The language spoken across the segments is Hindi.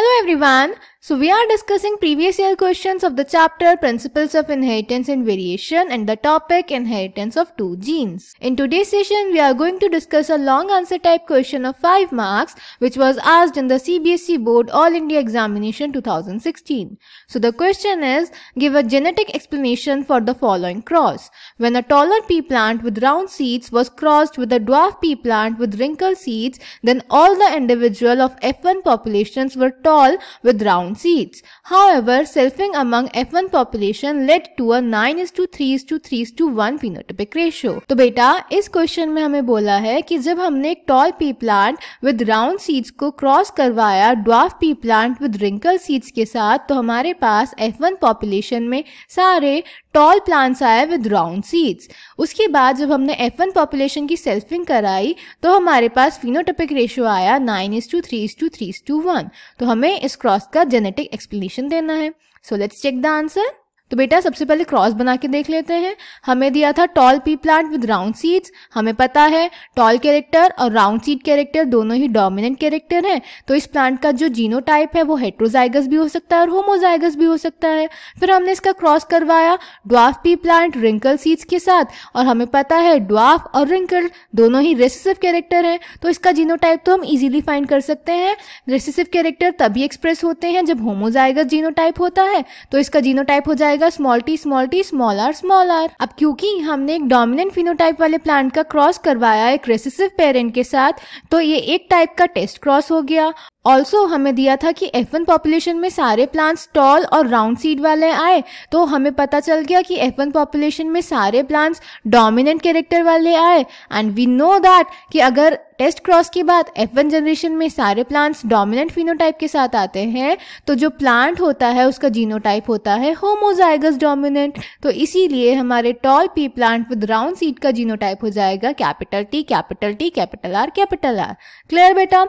hello everyone so we are discussing previous year questions of the chapter Principles of Inheritance and Variation and the topic Inheritance of Two Genes. In today's session, we are going to discuss a long answer type question of 5 marks which was asked in the CBSE Board All India Examination 2016. So the question is, give a genetic explanation for the following cross. When a taller pea plant with round seeds was crossed with a dwarf pea plant with wrinkled seeds, then all the individual of F1 populations were tall with round seats. However, selfing among F1 population led to a 9 is to 3 is to 3 is to 1 phenotypic ratio. तो बेटा इस क्वेश्चन में हमें बोला है कि जब हमने एक tall pea plant with round seeds को क्रॉस करवाया dwarf pea plant with wrinkle seeds के साथ तो हमारे पास F1 पॉपुलेशन में सारे टॉल प्लांट्स आए विद राउंड सीड्स उसके बाद जब हमने एफ वन पॉपुलेशन की सेल्फिंग कराई तो हमारे पास फिनोटिपिक रेशियो आया nine is to three is to three is to one तो हमें इस क्रॉस का जेनेटिक एक्सप्लेनेशन देना है so let's check the answer तो बेटा सबसे पहले क्रॉस बना के देख लेते हैं हमें दिया था tall pea plant with round seeds हमें पता है टॉल कैरेक्टर और राउंड सीड कैरेक्टर दोनों ही डोमिनेंट कैरेक्टर हैं तो इस प्लांट का जो जीनो टाइप है वो हेट्रोजाइगस भी हो सकता है और होमोजाइगस भी हो सकता है फिर हमने इसका क्रॉस करवाया dwarf pea plant wrinkle seeds के साथ और हमें पता है ड्वाफ और रिंकल दोनों ही रेसिसिव कैरेक्टर हैं तो इसका जीनो टाइप तो हम इजिली फाइंड कर सकते हैं रेसिसिव कैरेक्टर तभी एक्सप्रेस होते हैं जब होमोजाइगस जीनो टाइप होता है तो इसका जीनो टाइप हो जाएगा जाएगा small T small T small R small R अब क्योंकि हमने एक डोमिनेंट फिनोटाइप वाले प्लांट का क्रॉस करवाया एक रेसिसिव पेरेंट के साथ तो ये एक टाइप का टेस्ट क्रॉस हो गया ऑल्सो हमें दिया था कि एफ वन पॉपुलेशन में सारे प्लांट्स टॉल और राउंड सीड वाले आए तो हमें पता चल गया कि एफ वन पॉपुलेशन में सारे प्लांट्स डोमिनेंट कैरेक्टर वाले आए एंड वी नो दैट कि अगर टेस्ट क्रॉस के बाद एफ वन जनरेशन में सारे प्लांट्स डोमिनेंट फिनोटाइप के साथ आते हैं तो जो प्लांट होता है उसका जीनोटाइप होता है होमोजाइगस डोमिनेंट तो इसीलिए हमारे tall pea plant with round seed का जीनोटाइप हो जाएगा capital T capital T capital R capital R clear बेटा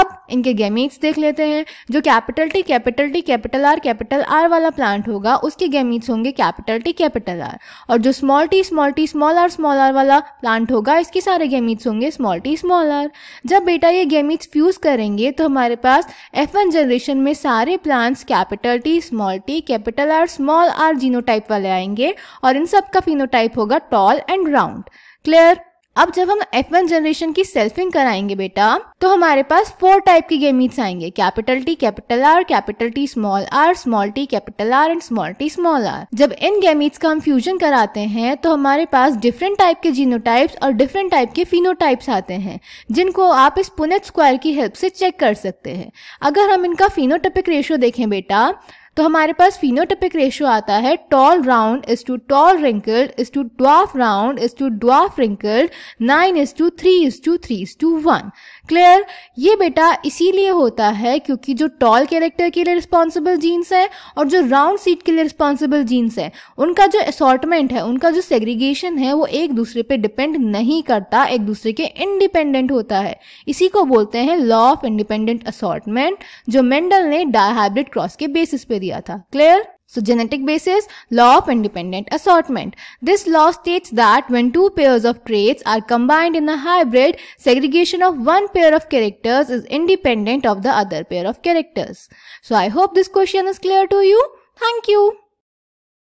अब इनके गेमीट्स देख लेते हैं जो capital T capital T capital R capital R वाला प्लांट होगा उसके गेमीट्स होंगे कैपिटल टी कैपिटल आर और जो small T small T small R small R वाला प्लांट होगा इसके सारे गेमीट्स होंगे स्मॉल टी स्मॉल डॉलर जब बेटा ये गेमिट्स फ्यूज़ करेंगे तो हमारे पास एफ वन जनरेशन में सारे plants capital T small T capital R small R genotype वाले आएंगे और इन सब का फिनोटाइप होगा टॉल एंड राउंड क्लियर अब जब हम F1 जनरेशन की सेल्फिंग कराएंगे बेटा तो हमारे पास फोर टाइप की गेमीट्स आएंगे capital T capital R capital T small R small T capital R and small T small R जब इन गेमीट्स का हम फ्यूजन कराते हैं तो हमारे पास डिफरेंट टाइप के जीनोटाइप्स और डिफरेंट टाइप के फिनोटाइप्स आते हैं जिनको आप इस पुनेट स्क्वायर की हेल्प से चेक कर सकते हैं अगर हम इनका फिनोटॉपिक रेशियो देखें बेटा तो हमारे पास फिनोटिपिक रेशियो आता है tall round is to tall wrinkled is to dwarf round is to dwarf wrinkled nine is to three is to three is to one clear ये बेटा इसीलिए होता है क्योंकि जो टॉल कैरेक्टर के लिए रिस्पॉन्सिबल जीन्स हैं और जो राउंड सीट के लिए रिस्पॉन्सिबल जीन्स हैं उनका जो असॉर्टमेंट है उनका जो सेग्रीगेशन है वो एक दूसरे पे डिपेंड नहीं करता एक दूसरे के इंडिपेंडेंट होता है इसी को बोलते हैं लॉ ऑफ इंडिपेंडेंट असॉर्टमेंट जो मेंडल ने डायहाइब्रिड क्रॉस के बेसिस पे दिया था clear So genetic basis, law of independent assortment. This law states that when two pairs of traits are combined in a hybrid, segregation of one pair of characters is independent of the other pair of characters. So I hope this question is clear to you. Thank you.